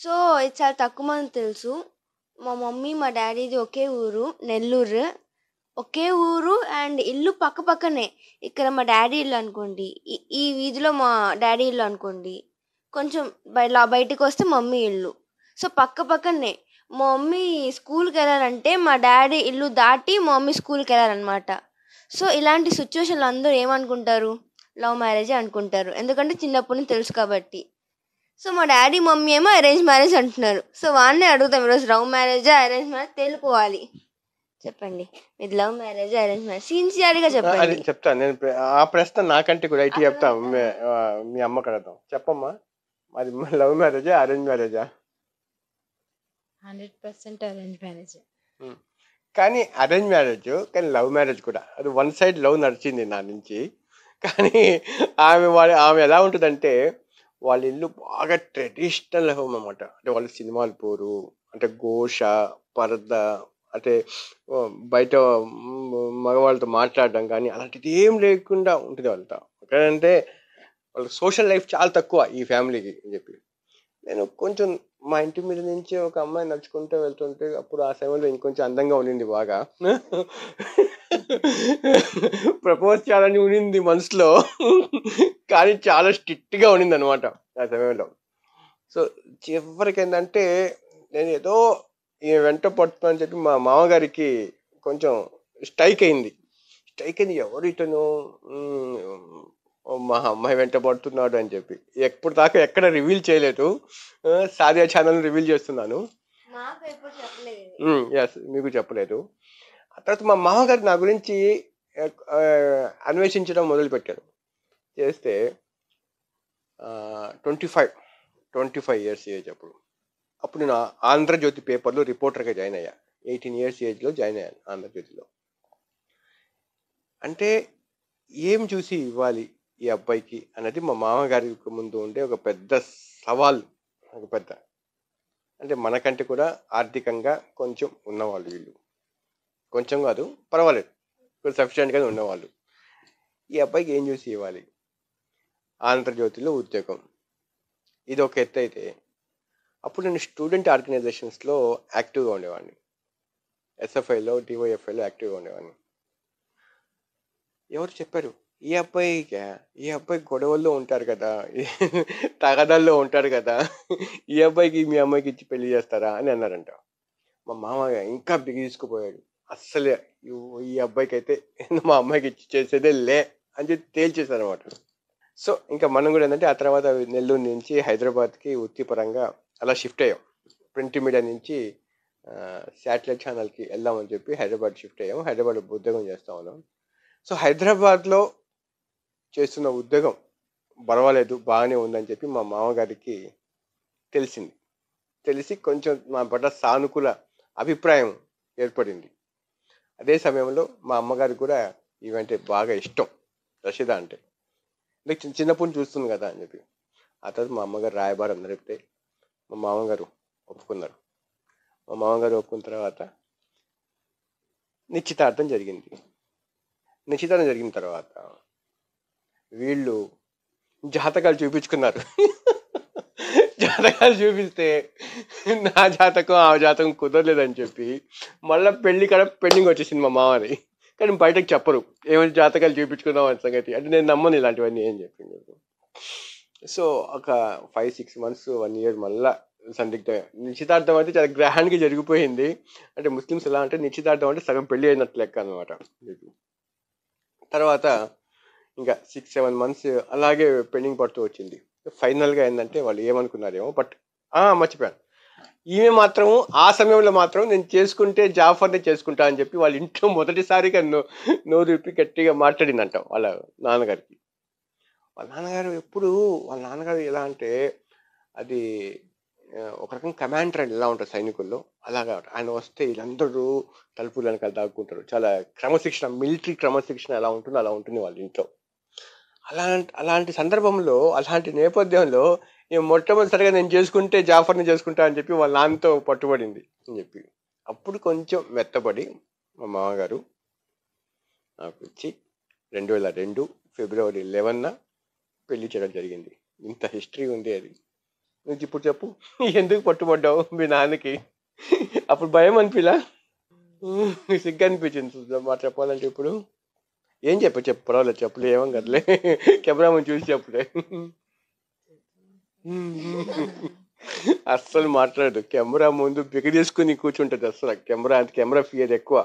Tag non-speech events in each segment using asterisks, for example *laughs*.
So ఇది చాలా తక్కువ మంది తెలుసు మా మమ్మీ మా డాడీది ఒకే ఊరు నెల్లూరు ఒకే ఊరు అండ్ ఇల్లు పక్క పక్కనే ఇక్కడ మా డాడీ ఇల్లు అనుకోండి ఈ వీధిలో మా డాడీ ఇల్లు అనుకోండి కొంచెం బయట బయటకు వస్తే మమ్మీ ఇల్లు సో పక్క పక్కనే మా మమ్మీ స్కూల్కి వెళ్ళాలంటే మా డాడీ ఇల్లు దాటి మా మమ్మీ స్కూల్కి వెళ్ళాలన్నమాట సో ఇలాంటి సిచ్యువేషన్లో అందరూ ఏమనుకుంటారు లవ్ మ్యారేజే అనుకుంటారు ఎందుకంటే చిన్నప్పటి నుంచి తెలుసు కాబట్టి సో మా డాడీ మమ్మీ ఏమో అరేంజ్ మ్యారేజ్ అంటున్నారు సో వాడిని అడుగుతాం ఈరోజు లవ్ మ్యారేజా అరేంజ్ మ్యారేజ్ తెలుపుకోవాలి చెప్పండి మీది లవ్ మ్యారేజ్ అరేంజ్ మ్యారేజ్ సిన్సియర్గా చెప్పండి చెప్తాను నేను ఆ ప్రశ్న నాకంటే కూడా ఇటు చెప్తాం మీ అమ్మ కడతాం చెప్పమ్మా మరి లవ్ మ్యారేజ్ అరేంజ్ మ్యారేజా హండ్రెడ్ పర్సెంట్ అరేంజ్ మ్యారేజ్ కానీ అరేంజ్ మ్యారేజ్ కానీ లవ్ మ్యారేజ్ కూడా అది వన్ సైడ్ లవ్ నడిచింది నా నుంచి కానీ ఆమె వాడు ఆమె ఎలా ఉంటుందంటే వాళ్ళ ఇల్లు బాగా ట్రెడిషనల్ హోమ్ అనమాట అంటే వాళ్ళు సినిమాలు పోరు అంటే ఘోష పరద అంటే బయట మగవాళ్ళతో మాట్లాడడం కానీ అలాంటిది ఏం లేకుండా ఉంటుంది వాళ్ళతో ఎక్కడంటే వాళ్ళ సోషల్ లైఫ్ చాలా తక్కువ ఈ ఫ్యామిలీకి అని చెప్పి నేను కొంచెం మా ఇంటి మీద నుంచి ఒక అమ్మాయి నడుచుకుంటూ వెళ్తుంటే అప్పుడు ఆ సమయంలో ఇంకొంచెం అందంగా ఉండింది బాగా *laughs* ప్రపోజ్ చేయాలని ఉండింది మనసులో కానీ చాలా స్ట్రిక్ట్గా ఉండింది అనమాట ఆ సమయంలో సో చివరికి ఏంటంటే నేను ఏదో ఈ వెంట పడుతున్నాను చెప్పి మా మామగారికి కొంచెం స్ట్రైక్ అయింది స్ట్రైక్ అయింది ఎవరు ఇతను మా అమ్మాయి వెంట పడుతున్నాడు అని చెప్పి ఎప్పుడు దాకా ఎక్కడ రివీల్ చేయలేదు సాదియా ఛానల్ రివీల్ చేస్తున్నాను ఎస్ మీకు చెప్పలేదు ఆ తర్వాత మా మామగారు నా గురించి అన్వేషించడం మొదలుపెట్టారు చేస్తే twenty five twenty five years age అప్పుడు అప్పుడు నా ఆంధ్రజ్యోతి పేపర్లో రిపోర్టర్గా జాయిన్ అయ్యా ఎయిటీన్ ఇయర్స్ ఏజ్లో జాయిన్ అయ్యాను ఆంధ్రజ్యోతిలో అంటే ఏం చూసి ఇవ్వాలి ఈ అబ్బాయికి అన్నది మా మామగారి ముందు ఉండే ఒక పెద్ద సవాల్ ఒక పెద్ద అంటే మనకంటే కూడా ఆర్థికంగా కొంచెం ఉన్నవాళ్ళు వీళ్ళు కొంచెం కాదు పర్వాలేదు కొంచెం సఫిషియెంట్గానే ఉన్నవాళ్ళు ఈ అబ్బాయికి ఏం చూసి ఇవ్వాలి ఆంధ్రజ్యోతిలో ఉద్యోగం ఇది ఒక ఎత్తు అయితే అప్పుడు నేను స్టూడెంట్ ఆర్గనైజేషన్స్లో యాక్టివ్గా ఉండేవాడిని ఎస్ఎఫ్ఐలో డివైఎఫ్ఐలో యాక్టివ్గా ఉండేవాడిని ఎవరు చెప్పారు ఈ అబ్బాయికి ఈ అబ్బాయి గొడవల్లో ఉంటారు కదా *laughs* తగదాల్లో ఉంటారు కదా ఈ అబ్బాయికి మీ అమ్మాయికి ఇచ్చి పెళ్లి చేస్తారా అని అన్నారంట మా మామగారు ఇంకా బిగి తీసుకుపోయాడు అస్సలే ఈ అబ్బాయికి అయితే *laughs* మా అమ్మాయికి చేసేదే లే అని చెప్పి తేల్చేశారు అనమాట సో ఇంకా మనం కూడా ఏంటంటే ఆ తర్వాత నెల్లూరు నుంచి హైదరాబాద్కి వృత్తిపరంగా అలా షిఫ్ట్ అయ్యాం ప్రింట్ మీడియా నుంచి శాటిలైట్ ఛానల్కి వెళ్దామని చెప్పి హైదరాబాద్ షిఫ్ట్ అయ్యాం హైదరాబాద్ ఉద్యోగం చేస్తా ఉన్నాం సో హైదరాబాద్లో చేస్తున్న ఉద్యోగం పర్వాలేదు బాగానే ఉందని చెప్పి మా మామగారికి తెలిసింది తెలిసి కొంచెం మా పట్ల సానుకూల అభిప్రాయం ఏర్పడింది అదే సమయంలో మా అమ్మగారికి కూడా ఇవంటే బాగా ఇష్టం రషీద అంటే అంటే చిన్న చిన్నప్పుడు చూస్తుంది కదా అని చెప్పి ఆ తర్వాత మా అమ్మగారు రాయబారం జరిపితే మా మామగారు ఒప్పుకున్నారు మా మామగారు ఒప్పుకున్న తర్వాత నిశ్చితార్థం జరిగింది నిశ్చితార్థం జరిగిన తర్వాత వీళ్ళు జాతకాలు చూపించుకున్నారు జాతకాలు చూపిస్తే నా జాతకం ఆ జాతకం కుదరలేదని చెప్పి మళ్ళీ పెళ్లి కడ పెండింగ్ వచ్చేసింది మా మామని కానీ బయటకు చెప్పరు ఏమైనా జాతకాలు చూపించుకున్నాం అని సంగతి అంటే నేను నమ్మను ఇలాంటివన్నీ ఏం చెప్పింది సో ఒక five six months one year మళ్ళా సందిగ్ధ నిశ్చితార్థం అయితే చాలా గ్రహానికి జరిగిపోయింది అంటే ముస్లిమ్స్ ఎలా అంటే నిశ్చితార్థం అంటే సగం పెళ్లి అయినట్లు లెక్క అనమాట తర్వాత ఇంకా సిక్స్ సెవెన్ మంత్స్ అలాగే పెండింగ్ పడుతూ వచ్చింది ఫైనల్గా ఏంటంటే వాళ్ళు ఏమనుకున్నారేమో బట్ మర్చిపోయాను ఈమె మాత్రం ఆ సమయంలో మాత్రం నేను చేసుకుంటే జాఫర్నే చేసుకుంటా అని చెప్పి వాళ్ళ ఇంట్లో మొదటిసారిగా నో నోరుప్పి గట్టిగా మాట్లాడిందంట వాళ్ళ నాన్నగారికి వాళ్ళ నాన్నగారు ఎప్పుడు వాళ్ళ నాన్నగారు ఎలా అంటే అది ఒక రకం కమాండర్ ఎలా ఉంటారు సైనికుల్లో అలాగా ఆయన వస్తే వీళ్ళందరూ తలుపులు వెనకాల దాక్కుంటారు చాలా క్రమశిక్షణ మిలిటరీ క్రమశిక్షణ ఎలా ఉంటుందో అలా ఉంటుంది వాళ్ళ ఇంట్లో అలాంటి అలాంటి సందర్భంలో, అలాంటి నేపథ్యంలో నేను మొట్టమొదటిసారిగా నేను చేసుకుంటే జాఫర్‌ని చేసుకుంటా అని చెప్పి వాళ్ళ నాన్నతో పట్టుబడింది అని చెప్పి. అప్పుడు కొంచెం మెత్తబడి మా మామగారు నాకు వచ్చి రెండు వేల రెండు ఫిబ్రవరి లెవెన్న పెళ్లి చేయడం జరిగింది. ఇంత హిస్టరీ ఉంది అది. ఇప్పుడు చెప్పు *laughs* ఎందుకు పట్టుబడ్డావు మీ నాన్నకి? అప్పుడు భయం అనిపియలా? *laughs* సిగ్గనిపించింది మాట చెప్పాలంటే ఇప్పుడు. ఏం చెప్ప చెప్పు పర్వాలేదు చెప్పలే ఏమం కదలే కెమెరా చూసి చెప్పలే అస్సలు మాట్లాడు కెమెరా ముందు తీసుకుని కూర్చుంటది అసలు కెమెరా అంత కెమెరా ఫియర్ ఎక్కువ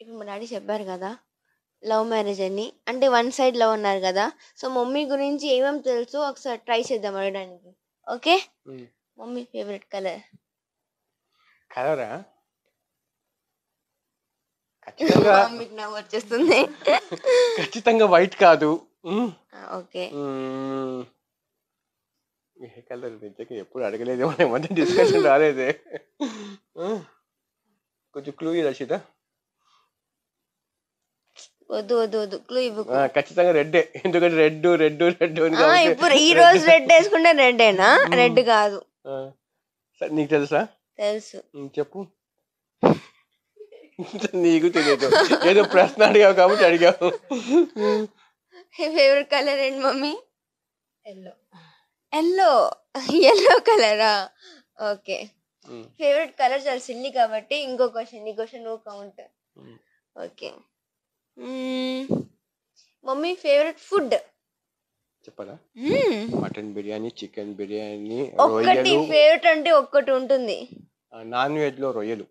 ఇప్పుడు మా డాడీ చెప్పారు కదా లవ్ మ్యారేజ్ అని అంటే వన్ సైడ్ లవ్ అన్నారు కదా సో మమ్మీ గురించి ఏమేమి తెలుసు ఒకసారి ట్రై చేద్దాం అడగడానికి ఓకే మమ్మీ ఫేవరెట్ కలర్ కలరా ఖచ్చితంగా వచ్చేస్తుంది ఖచ్చితంగా వైట్ కాదు ఓకే ఏ కలర్ నిజంగా ఎప్పుడు అడగలేదు మనం మధ్య డిస్కషన్ రాలేదే కొంచెం క్లూ రషిత వద్దు వద్దు వద్దు క్లూ ఇవ్వు ఖచ్చితంగా రెడ్డే ఎందుకంటే రెడ్ రెడ్ రెడ్ ఇప్పుడు ఈ రోజు రెడ్ వేసుకుంటే రెడ్డేనా రెడ్ కాదు నీకు తెలుసా తెలుసు చెప్పు నీకు తెలియదు ఏదో ప్రశ్న అడిగావు కాబట్టి అడిగావు ఫేవరెట్ కలర్ ఏంటి మమ్మీ ఎల్లో ఎల్లో ఎల్లో కలరా ఓకే ఫేవరెట్ కలర్ చాలా సిల్లీ కాబట్టి ఇంకో క్వశ్చన్ నీ క్వశ్చన్ నువ్వు count okay hmm. hmm. Mummy favourite food చెప్పరా మటన్ బిర్యానీ చికెన్ బిర్యానీ ఒకటి ఫేవరెట్ అంటే ఒక్కటి ఉంటుంది నాన్ వెజ్ లో రొయ్యలు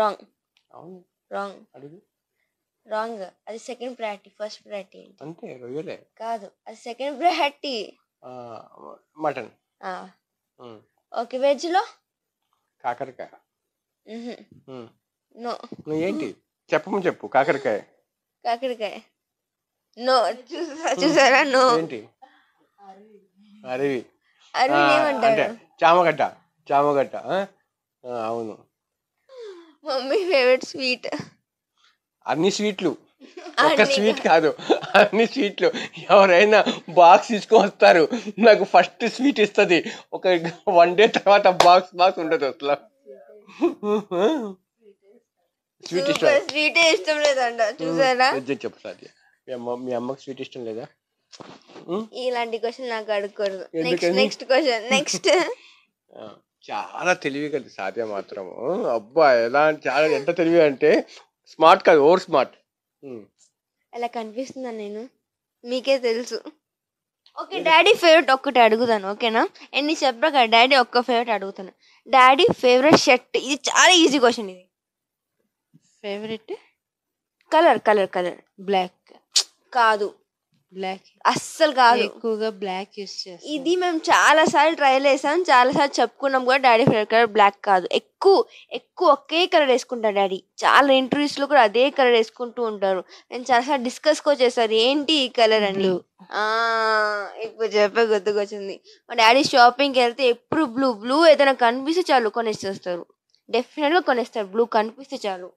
రాంగ్ అవును రాంగ్ అడుగు రాంగ్ అది సెకండ్ ప్రయారిటీ ఫస్ట్ ప్రయారిటీ అంటే రొయ్యలే కాదు అది second priority mutton okay veg లో కాకరకాయ నో నువ్వు ఏంటి చెప్పము చెప్పు కాకరకాయ కాకరకాయ నో చూసారా చూసారా నో ఏంటి అరవి అరవి ఏమంటారు చామగడ్డ చామగడ్డ అవును మమ్మీ ఫేవరెట్ స్వీట్ అన్ని స్వీట్లు ఒక స్వీట్ కాదు అన్ని స్వీట్లు ఎవరైనా బాక్స్ తీసుకొస్తారు నాకు ఫస్ట్ స్వీట్ ఇస్తుంది ఒక వన్ డే తర్వాత బాక్స్ బాక్స్ ఉండదు అసలు స్వీట్ ఇష్టం స్వీట్ ఇష్టం లేదండ చూసారా చెప్పాలి మీ అమ్మకి స్వీట్ ఇష్టం లేదా ఇలాంటి క్వశ్చన్ నాకు అడగకూడదు నెక్స్ట్ క్వశ్చన్ నెక్స్ట్ చాలా తెలివి కలిసి సాధ్య మాత్రము అబ్బా ఎలా చాలా ఎంత తెలివి అంటే స్మార్ట్ కాదు ఓవర్ స్మార్ట్ అలా కనిపిస్తుందా నేను మీకే తెలుసు ఓకే డాడీ ఫేవరెట్ ఒక్కటి అడుగుతాను ఓకేనా ఎన్ని చెప్పాక డాడీ ఒక్క ఫేవరెట్ అడుగుతాను డాడీ ఫేవరెట్ షర్ట్ ఇది చాలా ఈజీ క్వశ్చన్ ఇది favourite colour colour colour black కాదు బ్లాక్ అస్సలు కాదు ఎక్కువగా బ్లాక్ యూస్ చేస్తాం ఇది మేము చాలా సార్లు ట్రై చేసాం చాలా సార్లు చెప్పుకున్నాం కూడా డాడీ ఫేవరెట్ కలర్ బ్లాక్ కాదు ఎక్కువ ఎక్కువ ఒకే కలర్ వేసుకుంటారు డాడీ చాలా ఇంటర్వ్యూస్ లో కూడా అదే కలర్ వేసుకుంటూ ఉంటారు నేను చాలా సార్లు డిస్కస్ కూడా చేస్తారు ఏంటి ఈ కలర్ అని ఇప్పుడు చెప్పే గుర్తుకొచ్చింది మా డాడీ షాపింగ్ వెళ్తే ఎప్పుడు బ్లూ బ్లూ ఏదైనా కనిపిస్తే చాలు కొనేసి వస్తారు గా కొనేస్తారు బ్లూ కనిపిస్తే చాలు